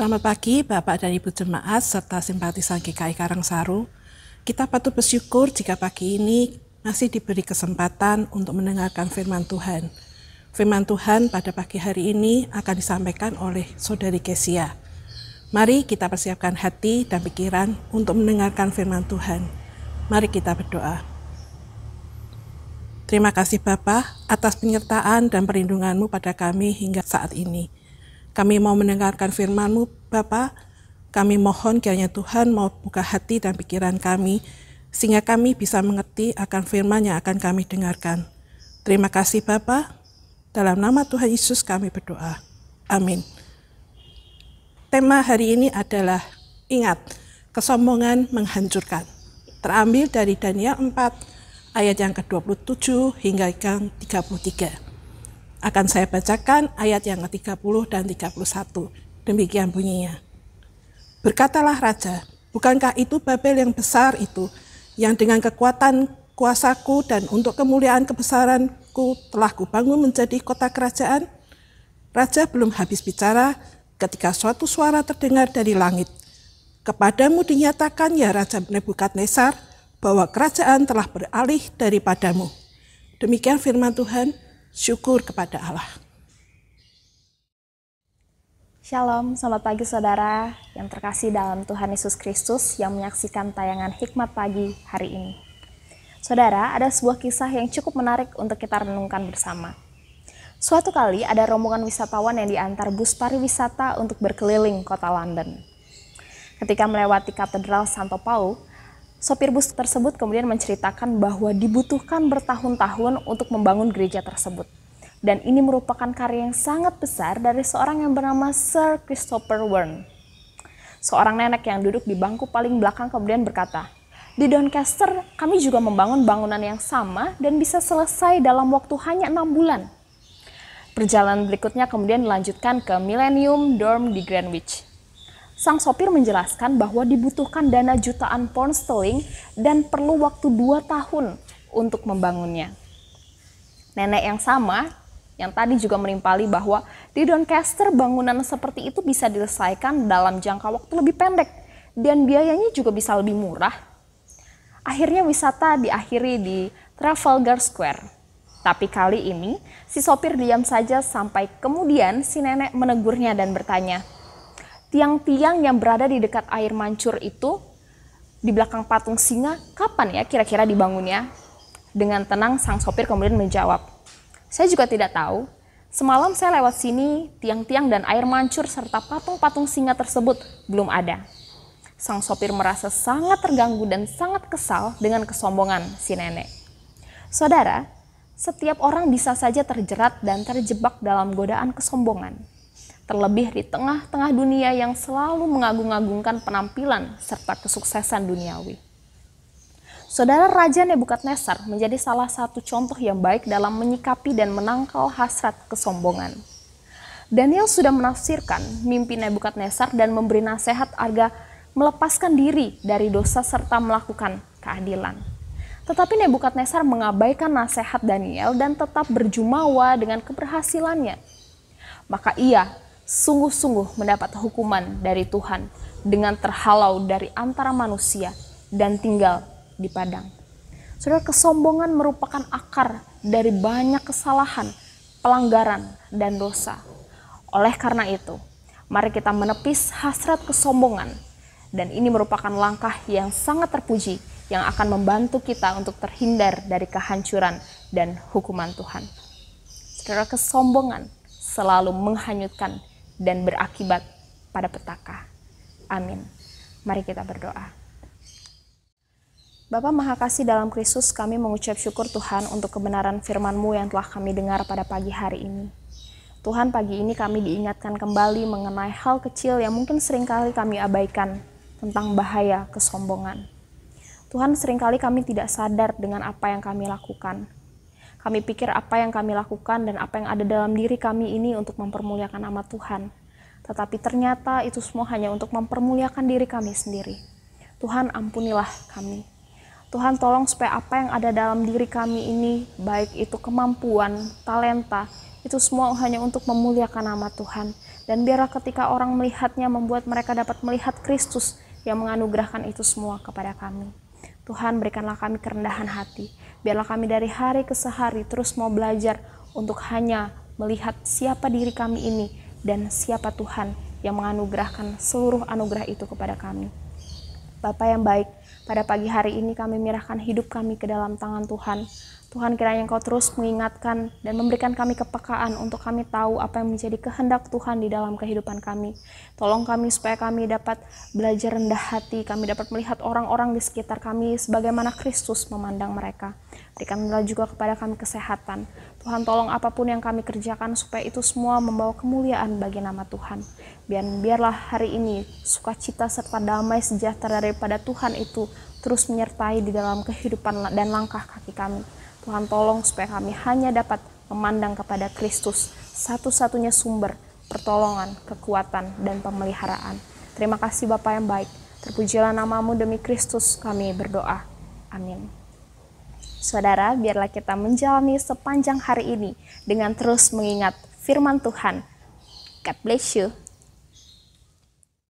Selamat pagi Bapak dan Ibu Jemaat serta simpatisan GKI Karangsaru. Kita patut bersyukur jika pagi ini masih diberi kesempatan untuk mendengarkan firman Tuhan. Firman Tuhan pada pagi hari ini akan disampaikan oleh Saudari Kesia. Mari kita persiapkan hati dan pikiran untuk mendengarkan firman Tuhan. Mari kita berdoa. Terima kasih Bapak atas penyertaan dan perlindunganmu pada kami hingga saat ini. Kami mau mendengarkan firman-Mu, Bapa. Kami mohon kiranya Tuhan mau buka hati dan pikiran kami, sehingga kami bisa mengerti akan firman yang akan kami dengarkan. Terima kasih Bapa. Dalam nama Tuhan Yesus kami berdoa. Amin. Tema hari ini adalah ingat, kesombongan menghancurkan. Terambil dari Daniel 4 ayat yang ke-27 hingga yang ke 33. Akan saya bacakan ayat yang ke-30 dan 31. Demikian bunyinya. Berkatalah raja, bukankah itu Babel yang besar itu, yang dengan kekuatan kuasaku dan untuk kemuliaan kebesaranku telah kubangun menjadi kota kerajaan? Raja belum habis bicara ketika suatu suara terdengar dari langit. Kepadamu dinyatakan ya Raja Nebukadnezar bahwa kerajaan telah beralih daripadamu. Demikian firman Tuhan syukur kepada Allah. Shalom, selamat pagi saudara yang terkasih dalam Tuhan Yesus Kristus yang menyaksikan tayangan Hikmat Pagi hari ini. Saudara, ada sebuah kisah yang cukup menarik untuk kita renungkan bersama. Suatu kali ada rombongan wisatawan yang diantar bus pariwisata untuk berkeliling kota London. Ketika melewati Katedral Santo Paul, Sopir bus tersebut kemudian menceritakan bahwa dibutuhkan bertahun-tahun untuk membangun gereja tersebut. Dan ini merupakan karya yang sangat besar dari seorang yang bernama Sir Christopher Wren. Seorang nenek yang duduk di bangku paling belakang kemudian berkata, di Doncaster, kami juga membangun bangunan yang sama dan bisa selesai dalam waktu hanya enam bulan. Perjalanan berikutnya kemudian dilanjutkan ke Millennium Dorm di Greenwich. Sang sopir menjelaskan bahwa dibutuhkan dana jutaan pound sterling dan perlu waktu 2 tahun untuk membangunnya. Nenek yang sama, yang tadi juga menimpali bahwa di Doncaster bangunan seperti itu bisa diselesaikan dalam jangka waktu lebih pendek dan biayanya juga bisa lebih murah. Akhirnya wisata diakhiri di Trafalgar Square. Tapi kali ini, si sopir diam saja sampai kemudian si nenek menegurnya dan bertanya, tiang-tiang yang berada di dekat air mancur itu di belakang patung singa kapan ya kira-kira dibangunnya? Dengan tenang sang sopir kemudian menjawab, saya juga tidak tahu. Semalam saya lewat sini, tiang-tiang dan air mancur serta patung-patung singa tersebut belum ada. Sang sopir merasa sangat terganggu dan sangat kesal dengan kesombongan si nenek. Saudara, setiap orang bisa saja terjerat dan terjebak dalam godaan kesombongan terlebih di tengah-tengah dunia yang selalu mengagung-agungkan penampilan serta kesuksesan duniawi. Saudara Raja Nebukadnezar menjadi salah satu contoh yang baik dalam menyikapi dan menangkal hasrat kesombongan. Daniel sudah menafsirkan mimpi Nebukadnezar dan memberi nasihat agar melepaskan diri dari dosa serta melakukan keadilan. Tetapi Nebukadnezar mengabaikan nasihat Daniel dan tetap berjumawa dengan keberhasilannya. Maka ia sungguh-sungguh mendapat hukuman dari Tuhan dengan terhalau dari antara manusia dan tinggal di padang. Saudara, kesombongan merupakan akar dari banyak kesalahan, pelanggaran, dan dosa. Oleh karena itu, mari kita menepis hasrat kesombongan dan ini merupakan langkah yang sangat terpuji yang akan membantu kita untuk terhindar dari kehancuran dan hukuman Tuhan. Saudara kesombongan selalu menghanyutkan dan berakibat pada petaka. Amin. Mari kita berdoa. Bapa Maha Kasih dalam Kristus, kami mengucap syukur Tuhan untuk kebenaran firman-Mu yang telah kami dengar pada pagi hari ini. Tuhan, pagi ini kami diingatkan kembali mengenai hal kecil yang mungkin seringkali kami abaikan tentang bahaya kesombongan. Tuhan, seringkali kami tidak sadar dengan apa yang kami lakukan. Kami pikir apa yang kami lakukan dan apa yang ada dalam diri kami ini untuk mempermuliakan nama Tuhan. Tetapi ternyata itu semua hanya untuk mempermuliakan diri kami sendiri. Tuhan ampunilah kami. Tuhan tolong supaya apa yang ada dalam diri kami ini, baik itu kemampuan, talenta, itu semua hanya untuk memuliakan nama Tuhan. Dan biarlah ketika orang melihatnya membuat mereka dapat melihat Kristus yang menganugerahkan itu semua kepada kami. Tuhan berikanlah kami kerendahan hati. Biarlah kami dari hari ke sehari terus mau belajar untuk hanya melihat siapa diri kami ini dan siapa Tuhan yang menganugerahkan seluruh anugerah itu kepada kami. Bapak yang baik, pada pagi hari ini kami menyerahkan hidup kami ke dalam tangan Tuhan. Tuhan kiranya Engkau terus mengingatkan dan memberikan kami kepekaan untuk kami tahu apa yang menjadi kehendak Tuhan di dalam kehidupan kami. Tolong kami supaya kami dapat belajar rendah hati, kami dapat melihat orang-orang di sekitar kami sebagaimana Kristus memandang mereka. Berikanlah juga kepada kami kesehatan. Tuhan tolong apapun yang kami kerjakan supaya itu semua membawa kemuliaan bagi nama Tuhan. Biar, biarlah hari ini sukacita serta damai sejahtera daripada Tuhan itu terus menyertai di dalam kehidupan dan langkah kaki kami. Tuhan tolong supaya kami hanya dapat memandang kepada Kristus, satu-satunya sumber pertolongan, kekuatan, dan pemeliharaan. Terima kasih Bapak yang baik. Terpujilah namamu demi Kristus kami berdoa. Amin. Saudara, biarlah kita menjalani sepanjang hari ini dengan terus mengingat firman Tuhan. God bless you.